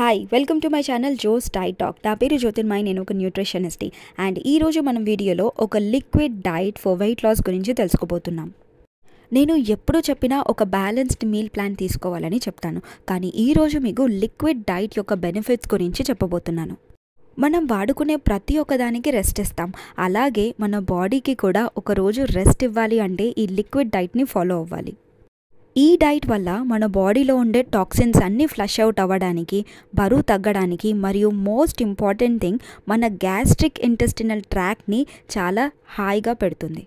hi welcome to my channel Jo's diet talk నా పేరు జ్యోతిర్మాయి నేను ఒక న్యూట్రిషనిస్ట్ అండ్ ఈరోజు మనం వీడియోలో ఒక liquid diet for weight loss గురించి తెలుసుకోబోతున్నాం నేను ఎప్పుడూ చెప్పినా ఒక బ్యాలెన్స్డ్ మీల్ ప్లాన్ తీసుకోవాలని చెప్తాను కానీ ఈరోజు మీకు లిక్విడ్ డైట్ యొక్క బెనిఫిట్స్ గురించి చెప్పబోతున్నాను మనం వాడుకునే ప్రతి ఒక్కదానికి రెస్ట్ ఇస్తాం అలాగే మన బాడీకి కూడా ఒకరోజు రెస్ట్ ఇవ్వాలి అంటే ఈ లిక్విడ్ డైట్ని ఫాలో అవ్వాలి ఈ డైట్ వల్ల మన బాడీలో ఉండే టాక్సిన్స్ అన్నీ ఫ్లష్ అవుట్ అవ్వడానికి బరువు తగ్గడానికి మరియు మోస్ట్ ఇంపార్టెంట్ థింగ్ మన గ్యాస్ట్రిక్ ఇంటెస్టినల్ ట్రాక్ని చాలా హాయిగా పెడుతుంది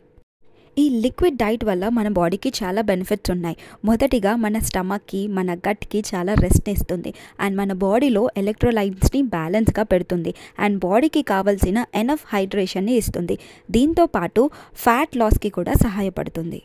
ఈ లిక్విడ్ డైట్ వల్ల మన బాడీకి చాలా బెనిఫిట్స్ ఉన్నాయి మొదటిగా మన స్టమక్కి మన గట్కి చాలా రెస్ట్ ఇస్తుంది అండ్ మన బాడీలో ఎలక్ట్రోలైట్స్ని బ్యాలెన్స్గా పెడుతుంది అండ్ బాడీకి కావాల్సిన ఎనఫ్ హైడ్రేషన్ని ఇస్తుంది దీంతోపాటు ఫ్యాట్ లాస్కి కూడా సహాయపడుతుంది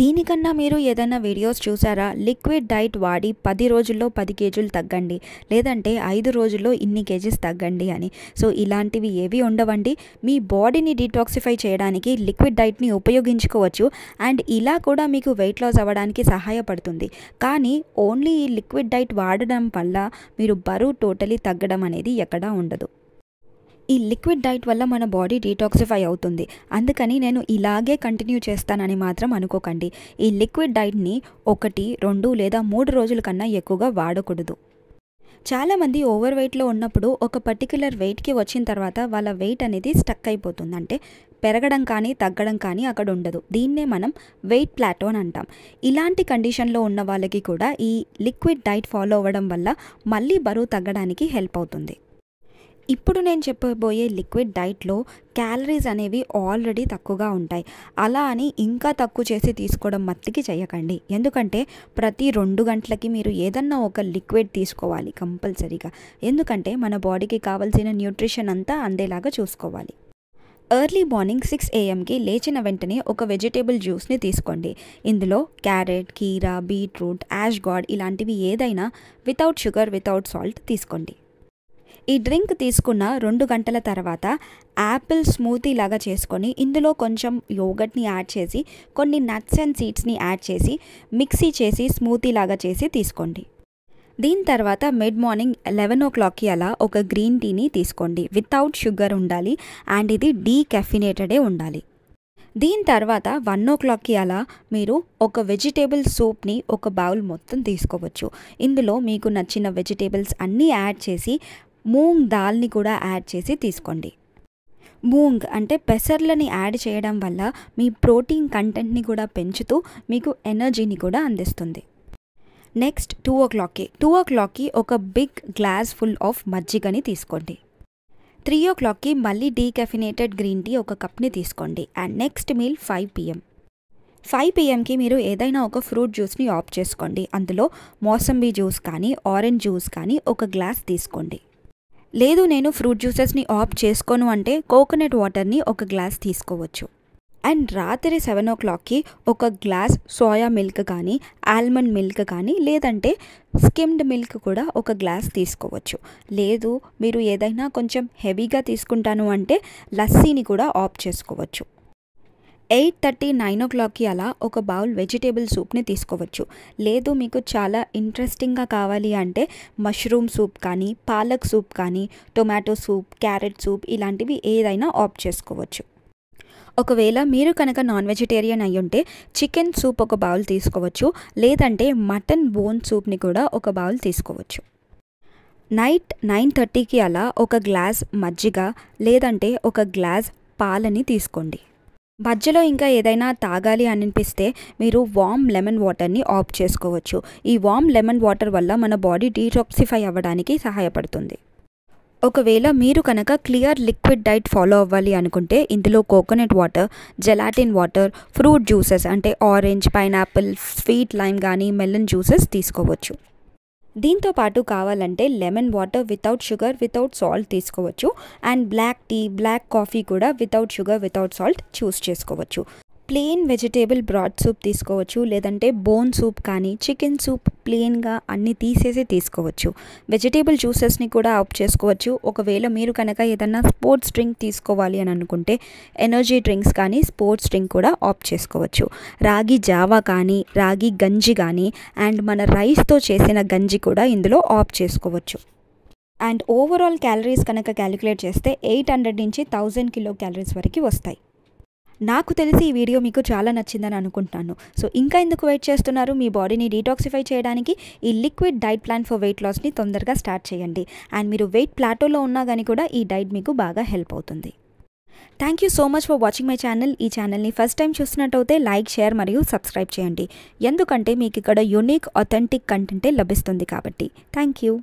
దీనికన్నా మీరు ఏదైనా వీడియోస్ చూసారా లిక్విడ్ డైట్ వాడి పది రోజుల్లో పది కేజీలు తగ్గండి లేదంటే ఐదు రోజుల్లో ఇన్ని కేజీస్ తగ్గండి అని సో ఇలాంటివి ఏవి ఉండవండి మీ బాడీని డీటాక్సిఫై చేయడానికి లిక్విడ్ డైట్ని ఉపయోగించుకోవచ్చు అండ్ ఇలా కూడా మీకు వెయిట్ లాస్ అవ్వడానికి సహాయపడుతుంది కానీ ఓన్లీ ఈ లిక్విడ్ డైట్ వాడడం వల్ల మీరు బరువు టోటలీ తగ్గడం అనేది ఎక్కడా ఉండదు ఈ లిక్విడ్ డైట్ వల్ల మన బాడీ డీటాక్సిఫై అవుతుంది అందుకని నేను ఇలాగే కంటిన్యూ చేస్తానని మాత్రం అనుకోకండి ఈ లిక్విడ్ డైట్ని ఒకటి రెండు లేదా మూడు రోజుల కన్నా ఎక్కువగా వాడకూడదు చాలామంది ఓవర్ వెయిట్లో ఉన్నప్పుడు ఒక పర్టికులర్ వెయిట్కి వచ్చిన తర్వాత వాళ్ళ వెయిట్ అనేది స్టక్ అయిపోతుంది అంటే పెరగడం కానీ తగ్గడం కానీ అక్కడ ఉండదు దీన్నే మనం వెయిట్ ప్లాటో అని అంటాం ఇలాంటి కండిషన్లో ఉన్న వాళ్ళకి కూడా ఈ లిక్విడ్ డైట్ ఫాలో అవ్వడం వల్ల మళ్ళీ బరువు తగ్గడానికి హెల్ప్ అవుతుంది ఇప్పుడు నేను చెప్పబోయే లిక్విడ్ డైట్లో క్యాలరీస్ అనేవి ఆల్రెడీ తక్కువగా ఉంటాయి అలా అని ఇంకా తక్కువ చేసి తీసుకోవడం మత్తికి చేయకండి ఎందుకంటే ప్రతి రెండు గంటలకి మీరు ఏదన్నా ఒక లిక్విడ్ తీసుకోవాలి కంపల్సరీగా ఎందుకంటే మన బాడీకి కావాల్సిన న్యూట్రిషన్ అంతా అందేలాగా చూసుకోవాలి ఎర్లీ మార్నింగ్ సిక్స్ ఏఎంకి లేచిన వెంటనే ఒక వెజిటేబుల్ జ్యూస్ని తీసుకోండి ఇందులో క్యారెట్ కీరా బీట్రూట్ యాష్ గాడ్ ఇలాంటివి ఏదైనా వితౌట్ షుగర్ వితౌట్ సాల్ట్ తీసుకోండి ఈ డ్రింక్ తీసుకున్న రెండు గంటల తర్వాత యాపిల్ స్మూతీ లాగా చేసుకొని ఇందులో కొంచెం యోగట్ని యాడ్ చేసి కొన్ని నట్స్ అండ్ సీడ్స్ని యాడ్ చేసి మిక్సీ చేసి స్మూతీ లాగా చేసి తీసుకోండి దీని తర్వాత మిడ్ మార్నింగ్ లెవెన్ ఓ క్లాక్కి అలా ఒక గ్రీన్ టీని తీసుకోండి వితౌట్ షుగర్ ఉండాలి అండ్ ఇది డీ కెఫినేటెడే ఉండాలి దీని తర్వాత వన్ ఓ క్లాక్కి అలా మీరు ఒక వెజిటేబుల్ సూప్ని ఒక బౌల్ మొత్తం తీసుకోవచ్చు ఇందులో మీకు నచ్చిన వెజిటేబుల్స్ అన్నీ యాడ్ చేసి మూంగ్ దాల్ని కూడా యాడ్ చేసి తీసుకోండి మూంగ్ అంటే పెసర్లని యాడ్ చేయడం వల్ల మీ ప్రోటీన్ కంటెంట్ని కూడా పెంచుతూ మీకు ఎనర్జీని కూడా అందిస్తుంది నెక్స్ట్ టూ ఓ క్లాక్కి టూ ఓ క్లాక్కి ఒక బిగ్ గ్లాస్ ఫుల్ ఆఫ్ మజ్జిగని తీసుకోండి త్రీ ఓ క్లాక్కి మళ్ళీ డీకెఫినేటెడ్ గ్రీన్ టీ ఒక కప్ని తీసుకోండి and next meal five PM five పిఎంకి మీరు ఏదైనా ఒక ఫ్రూట్ జ్యూస్ని ఆప్ చేసుకోండి అందులో మోసంబీ జ్యూస్ కానీ ఆరెంజ్ జ్యూస్ కానీ ఒక గ్లాస్ తీసుకోండి లేదు నేను ఫ్రూట్ జ్యూసెస్ని ఆప్ చేసుకోను అంటే కోకోనట్ వాటర్ని ఒక గ్లాస్ తీసుకోవచ్చు అండ్ రాత్రి సెవెన్ ఓ క్లాక్కి ఒక గ్లాస్ సోయా మిల్క్ కానీ ఆల్మండ్ మిల్క్ కానీ లేదంటే స్కిమ్డ్ మిల్క్ కూడా ఒక గ్లాస్ తీసుకోవచ్చు లేదు మీరు ఏదైనా కొంచెం హెవీగా తీసుకుంటాను అంటే లస్సీని కూడా ఆప్ చేసుకోవచ్చు ఎయిట్ థర్టీ నైన్ ఓ క్లాక్కి అలా ఒక బౌల్ వెజిటేబుల్ సూప్ని తీసుకోవచ్చు లేదు మీకు చాలా ఇంట్రెస్టింగ్గా కావాలి అంటే మష్రూమ్ సూప్ కానీ పాలక్ సూప్ కానీ టొమాటో సూప్ క్యారెట్ సూప్ ఇలాంటివి ఏదైనా ఆప్ చేసుకోవచ్చు ఒకవేళ మీరు కనుక నాన్ వెజిటేరియన్ అయ్యి ఉంటే చికెన్ సూప్ ఒక బౌల్ తీసుకోవచ్చు లేదంటే మటన్ బోన్ సూప్ని కూడా ఒక బౌల్ తీసుకోవచ్చు నైట్ నైన్ థర్టీకి అలా ఒక గ్లాస్ మజ్జిగ లేదంటే ఒక గ్లాస్ పాలని తీసుకోండి మధ్యలో ఇంకా ఏదైనా తాగాలి అని అనిపిస్తే మీరు వామ్ లెమన్ వాటర్ని ఆప్ చేసుకోవచ్చు ఈ వామ్ లెమన్ వాటర్ వల్ల మన బాడీ డీటాక్సిఫై అవ్వడానికి సహాయపడుతుంది ఒకవేళ మీరు కనుక క్లియర్ లిక్విడ్ డైట్ ఫాలో అవ్వాలి అనుకుంటే ఇందులో coconut water gelatin water fruit juices అంటే ఆరెంజ్ పైనాపిల్ స్వీట్ లైమ్ కానీ మెలన్ జ్యూసెస్ తీసుకోవచ్చు దీంతో పాటు కావాలంటే lemon water without sugar without salt తీసుకోవచ్చు and black tea black coffee కూడా without sugar without salt choose చేసుకోవచ్చు ప్లెయిన్ వెజిటేబుల్ బ్రాడ్ సూప్ తీసుకోవచ్చు లేదంటే బోన్ సూప్ కానీ చికెన్ సూప్ ప్లెయిన్గా అన్నీ తీసేసి తీసుకోవచ్చు వెజిటేబుల్ జ్యూసెస్ని కూడా ఆప్ చేసుకోవచ్చు ఒకవేళ మీరు కనుక ఏదన్నా స్పోర్ట్స్ డ్రింక్ తీసుకోవాలి అని అనుకుంటే ఎనర్జీ డ్రింక్స్ కానీ స్పోర్ట్స్ డ్రింక్ కూడా ఆప్ చేసుకోవచ్చు రాగి జావా కానీ రాగి గంజి కానీ అండ్ మన రైస్తో చేసిన గంజి కూడా ఇందులో ఆప్ చేసుకోవచ్చు అండ్ ఓవరాల్ క్యాలరీస్ కనుక క్యాలిక్యులేట్ చేస్తే ఎయిట్ హండ్రెడ్ నుంచి థౌజండ్ కిలో క్యాలరీస్ వరకు వస్తాయి నాకు తెలిసి ఈ వీడియో మీకు చాలా నచ్చిందని అనుకుంటున్నాను సో ఇంకా ఎందుకు వెయిట్ చేస్తున్నారు మీ బాడీని డీటాక్సిఫై చేయడానికి ఈ liquid diet plan for weight లాస్ని తొందరగా స్టార్ట్ చేయండి అండ్ మీరు వెయిట్ ప్లాటోలో ఉన్నా కానీ కూడా ఈ డైట్ మీకు బాగా హెల్ప్ అవుతుంది thank you so much for watching my channel ఈ ఛానల్ని ఫస్ట్ టైం చూసినట్టయితే లైక్ షేర్ మరియు సబ్స్క్రైబ్ చేయండి ఎందుకంటే మీకు ఇక్కడ యునిక్ అథెంటిక్ కంటెంటే లభిస్తుంది కాబట్టి థ్యాంక్ యూ